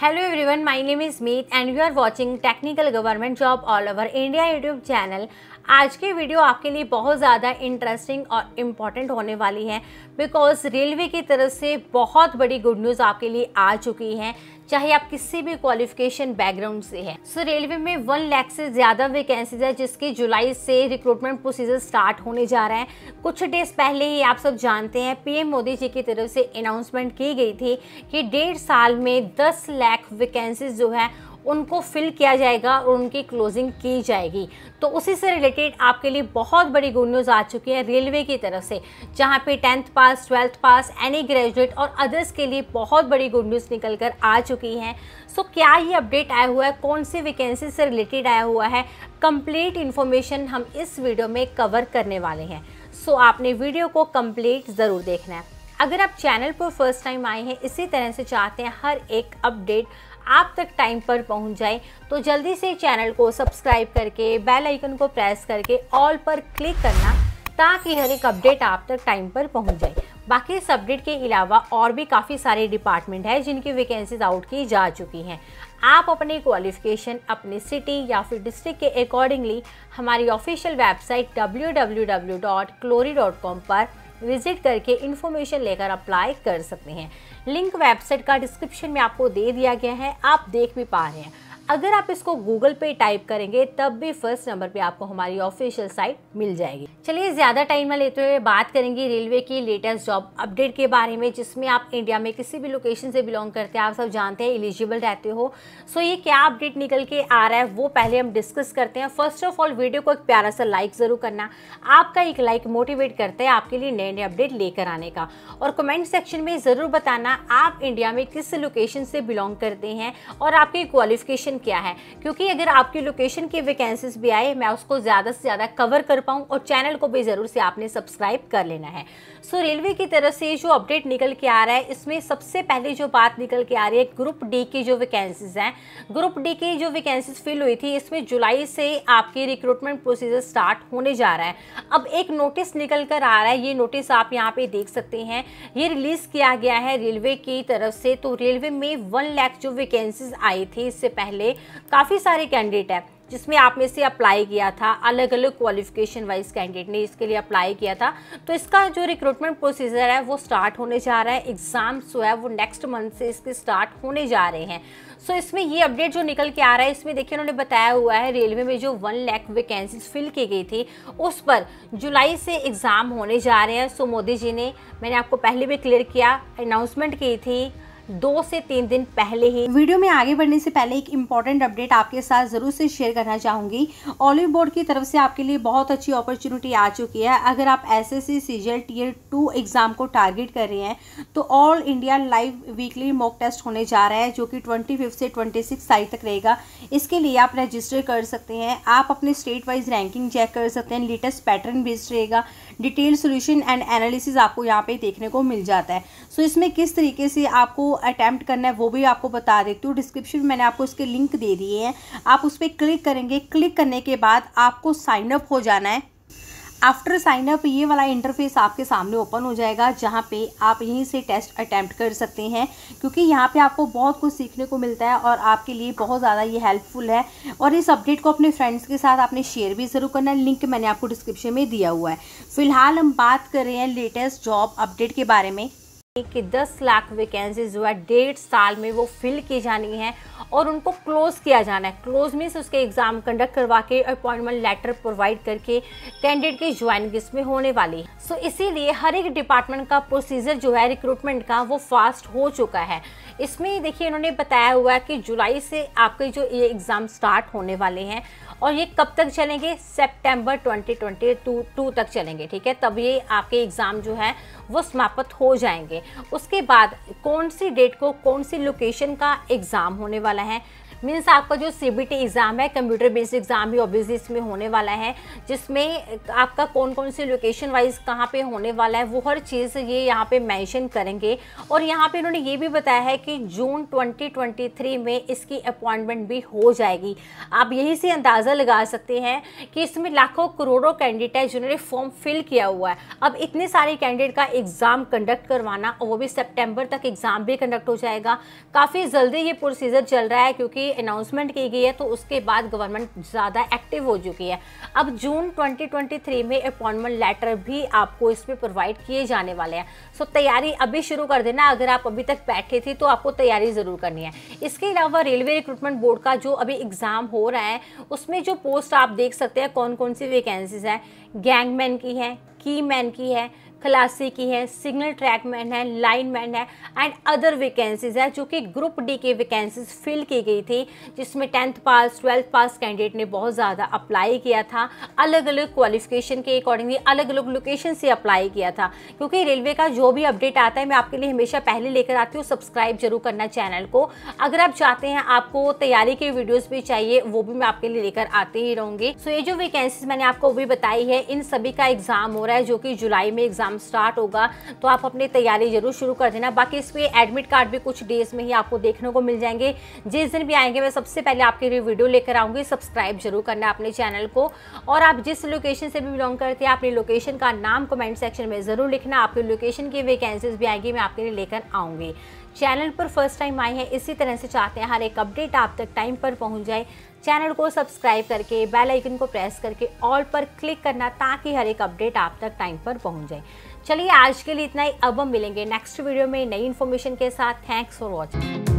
Hello everyone, my name is Meet and you are watching Technical Government Job All Over India YouTube channel. आज की video आपके लिए बहुत ज़्यादा interesting और इम्पॉर्टेंट होने वाली है बिकॉज रेलवे की तरफ से बहुत बड़ी गुड न्यूज़ आपके लिए आ चुकी है चाहे आप किसी भी क्वालिफिकेशन बैकग्राउंड से हैं सो so, रेलवे में वन लैख से ज़्यादा वैकेंसीज है जिसकी जुलाई से रिक्रूटमेंट प्रोसीजर स्टार्ट होने जा रहे हैं कुछ डेज पहले ही आप सब जानते हैं पीएम मोदी जी की तरफ से अनाउंसमेंट की गई थी कि डेढ़ साल में दस लाख वैकेंसीज जो है उनको फिल किया जाएगा और उनकी क्लोजिंग की जाएगी तो उसी से रिलेटेड आपके लिए बहुत बड़ी गुड न्यूज़ आ चुकी है रेलवे की तरफ से जहाँ पे tenth pass twelfth pass any graduate और अदर्स के लिए बहुत बड़ी गुड न्यूज़ निकल कर आ चुकी हैं सो क्या ये अपडेट आया हुआ है कौन सी वैकेंसी से रिलेटेड आया हुआ है कंप्लीट इन्फॉर्मेशन हम इस वीडियो में कवर करने वाले हैं सो so, आपने वीडियो को कम्प्लीट ज़रूर देखना है अगर आप चैनल पर फर्स्ट टाइम आए हैं इसी तरह से चाहते हैं हर एक अपडेट आप तक टाइम पर पहुंच जाए तो जल्दी से चैनल को सब्सक्राइब करके बेल आइकन को प्रेस करके ऑल पर क्लिक करना ताकि हर एक अपडेट आप तक टाइम पर पहुंच जाए बाकी इस अपडेट के अलावा और भी काफ़ी सारे डिपार्टमेंट हैं जिनकी वैकेंसीज आउट की जा चुकी हैं आप अपने क्वालिफिकेशन अपने सिटी या फिर डिस्ट्रिक्ट के अकॉर्डिंगली हमारी ऑफिशियल वेबसाइट डब्ल्यू पर विजिट करके इन्फॉर्मेशन लेकर अप्लाई कर सकते हैं लिंक वेबसाइट का डिस्क्रिप्शन में आपको दे दिया गया है आप देख भी पा रहे हैं अगर आप इसको गूगल पे टाइप करेंगे तब भी फर्स्ट नंबर पे आपको हमारी ऑफिशियल साइट मिल जाएगी चलिए ज़्यादा टाइम में लेते हुए बात करेंगे रेलवे की लेटेस्ट जॉब अपडेट के बारे में जिसमें आप इंडिया में किसी भी लोकेशन से बिलोंग करते हैं आप सब जानते हैं एलिजिबल रहते हो सो ये क्या अपडेट निकल के आ रहा है वो पहले हम डिस्कस करते हैं फर्स्ट ऑफ ऑल वीडियो को एक प्यारा सा लाइक ज़रूर करना आपका एक लाइक मोटिवेट करता है आपके लिए नए नए अपडेट लेकर आने का और कमेंट सेक्शन में ज़रूर बताना आप इंडिया में किस लोकेशन से बिलोंग करते हैं और आपकी क्वालिफिकेशन मेंशन किया है क्योंकि अगर आपकी लोकेशन की वैकेंसीज भी आए मैं उसको ज़्यादा से ज़्यादा कवर कर पाऊँ और चैनल को भी ज़रूर से आपने सब्सक्राइब कर लेना है सो so, रेलवे की तरफ से जो अपडेट निकल के आ रहा है इसमें सबसे पहले जो बात निकल के आ रही है ग्रुप डी की जो वैकेंसीज हैं ग्रुप डी की जो वैकेंसीज फिल हुई थी इसमें जुलाई से आपकी रिक्रूटमेंट प्रोसीजर स्टार्ट होने जा रहा है अब एक नोटिस निकल कर आ रहा है ये नोटिस आप यहाँ पे देख सकते हैं ये रिलीज़ किया गया है रेलवे की तरफ से तो रेलवे में वन लैख जो वैकेंसीज आई थी इससे पहले से काफ़ी सारे कैंडिडेट हैं जिसमें आप में से अप्लाई किया था अलग अलग क्वालिफिकेशन वाइज कैंडिडेट ने इसके लिए अप्लाई किया था तो इसका जो रिक्रूटमेंट प्रोसीजर है वो स्टार्ट होने जा रहा है एग्जाम जो है वो नेक्स्ट मंथ से इसके स्टार्ट होने जा रहे हैं सो so, इसमें ये अपडेट जो निकल के आ रहा है इसमें देखिए उन्होंने बताया हुआ है रेलवे में जो वन लैख वैकेंसीज फिल की गई थी उस पर जुलाई से एग्ज़ाम होने जा रहे हैं सो so, मोदी जी ने मैंने आपको पहले भी क्लियर किया अनाउंसमेंट की थी दो से तीन दिन पहले ही वीडियो में आगे बढ़ने से पहले एक इम्पॉर्टेंट अपडेट आपके साथ जरूर से शेयर करना चाहूंगी ऑलिव बोर्ड की तरफ से आपके लिए बहुत अच्छी अपॉर्चुनिटी आ चुकी है अगर आप S S C CGL tier two exam को टारगेट कर रहे हैं तो all India live weekly mock test होने जा रहा है जो कि ट्वेंटी से ट्वेंटी तारीख तक रहेगा इसके लिए आप रजिस्टर कर सकते हैं आप अपने स्टेट वाइज रैंकिंग चेक कर सकते हैं लेटेस्ट पैटर्न बेस्ड रहेगा डिटेल सोल्यूशन एंड एनालिसिस आपको यहाँ पे देखने को मिल जाता है सो so, इसमें किस तरीके से आपको अटैम्प्ट करना है वो भी आपको बता देती हूँ डिस्क्रिप्शन में मैंने आपको इसके लिंक दे दिए हैं आप उस पर क्लिक करेंगे क्लिक करने के बाद आपको साइनअप हो जाना है आफ्टर साइन अप ये वाला इंटरफेस आपके सामने ओपन हो जाएगा जहाँ पे आप यहीं से टेस्ट अटैम्प्ट कर सकते हैं क्योंकि यहाँ पे आपको बहुत कुछ सीखने को मिलता है और आपके लिए बहुत ज़्यादा ये हेल्पफुल है और इस अपडेट को अपने फ्रेंड्स के साथ आपने शेयर भी ज़रूर करना है लिंक मैंने आपको डिस्क्रिप्शन में दिया हुआ है फिलहाल हम बात कर रहे हैं लेटेस्ट जॉब अपडेट के बारे में कि 10 लाख वैकेंसीज जो है डेढ़ साल में वो फिल की जानी है और उनको क्लोज़ किया जाना है क्लोज मीन्स उसके एग्ज़ाम कंडक्ट करवा के अपॉइंटमेंट लेटर प्रोवाइड करके कैंडिडेट की ज्वाइनिंग इसमें होने वाली है सो इसीलिए हर एक डिपार्टमेंट का प्रोसीजर जो है रिक्रूटमेंट का वो फास्ट हो चुका है इसमें देखिए इन्होंने बताया हुआ है कि जुलाई से आपके जो ये एग्ज़ाम स्टार्ट होने वाले हैं और ये कब तक चलेंगे ट्वेंटी ट्वेंटी टू तक चलेंगे ठीक है तब ये आपके एग्ज़ाम जो है वो समाप्त हो जाएंगे उसके बाद कौन सी डेट को कौन सी लोकेशन का एग्ज़ाम होने वाला है मीन्स आपका जो सी बी टी एग्ज़ाम है कंप्यूटर बेस्ड एग्ज़ाम भी ऑब्वियसली इसमें होने वाला है जिसमें आपका कौन कौन से लोकेशन वाइज कहाँ पे होने वाला है वो हर चीज़ ये यहाँ पे मेंशन करेंगे और यहाँ पे इन्होंने ये भी बताया है कि जून 2023 में इसकी अपॉइंटमेंट भी हो जाएगी आप यही से अंदाज़ा लगा सकते हैं कि इसमें लाखों करोड़ों कैंडिडेट है जिन्होंने फॉर्म फिल किया हुआ है अब इतने सारे कैंडिडेट का एग्ज़ाम कंडक्ट करवाना और वो भी सेप्टेम्बर तक एग्ज़ाम भी कंडक्ट हो जाएगा काफ़ी जल्दी ये प्रोसीजर चल रहा है क्योंकि की अनाउंसमेंट की गई है तो उसके बाद गवर्नमेंट ज़्यादा एक्टिव हो चुकी है अब जून 2023 में अपॉइंटमेंट लेटर भी आपको इस पर प्रोवाइड किए जाने वाले हैं सो तैयारी अभी शुरू कर देना अगर आप अभी तक बैठे थे तो आपको तैयारी ज़रूर करनी है इसके अलावा रेलवे रिक्रूटमेंट बोर्ड का जो अभी एग्ज़ाम हो रहा है उसमें जो पोस्ट आप देख सकते हैं कौन कौन सी वैकेंसीज हैं गैंगमैन की हैं की मैन की है क्लासी की है सिग्नल ट्रैकमैन है लाइनमैन है एंड अदर वैकेंसीज़ है जो कि ग्रुप डी की वैकेंसीज फिल की गई थी जिसमें tenth pass twelfth pass candidate ने बहुत ज़्यादा अप्लाई किया था अलग अलग क्वालिफिकेशन के अकॉर्डिंगली अलग अलग लोकेशन से अप्लाई किया था क्योंकि रेलवे का जो भी अपडेट आता है मैं आपके लिए हमेशा पहले लेकर आती हूँ सब्सक्राइब जरूर करना चैनल को अगर आप चाहते हैं आपको तैयारी के वीडियोज़ भी चाहिए वो भी मैं आपके लिए लेकर आती ही रहूँगी सो ये जो वैकेंसीज मैंने आपको भी बताई है इन सभी का एग्ज़ाम हो रहा है जो कि जुलाई में एग्जाम एग्ज़ाम स्टार्ट होगा तो आप अपनी तैयारी जरूर शुरू कर देना बाकी इस पर एडमिट कार्ड भी कुछ डेज़ में ही आपको देखने को मिल जाएंगे जिस दिन भी आएंगे मैं सबसे पहले आपके लिए वीडियो लेकर आऊँगी सब्सक्राइब जरूर करना अपने चैनल को और आप जिस लोकेशन से भी बिलोंग करते हैं अपनी लोकेशन का नाम कमेंट सेक्शन में ज़रूर लिखना आपकी लोकेशन की वैकेंसीज भी आएंगी मैं आपके लिए लेकर आऊँगी चैनल पर फर्स्ट टाइम आई है इसी तरह से चाहते हैं हर एक अपडेट आप तक टाइम पर पहुंच जाए चैनल को सब्सक्राइब करके बेल आइकन को प्रेस करके ऑल पर क्लिक करना ताकि हर एक अपडेट आप तक टाइम पर पहुंच जाए चलिए आज के लिए इतना ही अब हम मिलेंगे नेक्स्ट वीडियो में नई इन्फॉर्मेशन के साथ थैंक्स फॉर वॉचिंग